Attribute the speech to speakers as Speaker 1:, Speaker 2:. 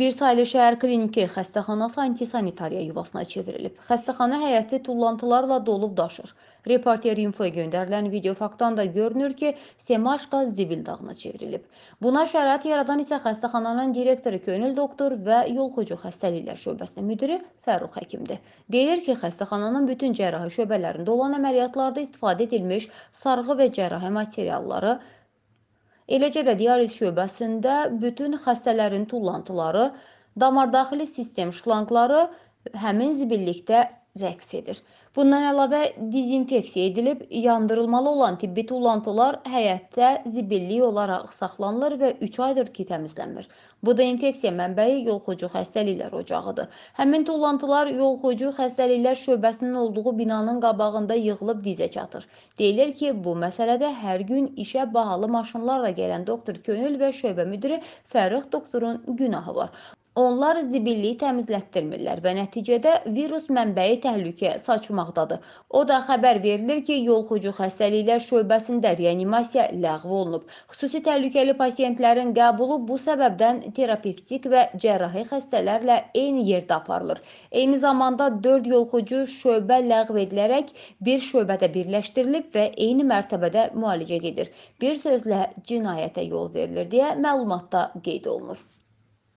Speaker 1: Bir saylı şəhər kliniki xəstəxanası antisanitariya yuvasına çevrilib. Xəstəxana həyəti tullantılarla dolub daşır. Reporter Infoya göndərilən video faktdan da görünür ki, Semaşqa zibil dağına çevrilib. Buna şərait yaradan isə xəstəxananın direktoru Könül doktor və yolxucu xəstəliklər şöbəsinin müdiri Fərux həkimdir. Deyilir ki, xəstəxananın bütün cərrahi şöbələrində olan əməliyyatlarda istifadə edilmiş sarğı və cərrahi materialları Eləcə də dializ şöbəsində bütün xəstələrin tullantıları, damardaxili sistem şlanqları həmin zibillikdə rəqs edir. Bundan əlavə dezinfeksiya edilib, yandırılmalı olan tibbi tullantılar həyətdə zibillik olaraq saxlanılır və 3 aydır ki, təmizlənmir. Bu da infeksiya mənbəyi yolxucu xəstəliklər ocağıdır. Həmin tullantılar yolxucu xəstəliklər şöbəsinin olduğu binanın qabağında yığılıb dizə çatır. Deyilir ki, bu məsələdə hər gün işə bahalı maşınlarla gələn doktor Könül və şöbə müdiri Fərrux doktorun günahı var. Onlar zibilliyi təmizlətdirmirlər və nəticədə virus mənbəyi təhlükə saçmaqdadır. O da xəbər verilir ki, yolxucu xəstəliklər şöbəsində reanimasiya ləğv olunub. Xüsusi təhlükəli pasiyentlərin qəbulu bu səbəbdən terapevtik və cərrahi xəstələrlə eyni yerdə aparılır. Eyni zamanda 4 yolxucu şöbə ləğv edilərək bir şöbədə birləşdirilib və eyni mərtəbədə müalicə gedir. Bir sözlə cinayətə yol verilir deyə məlumatda qeyd olunur.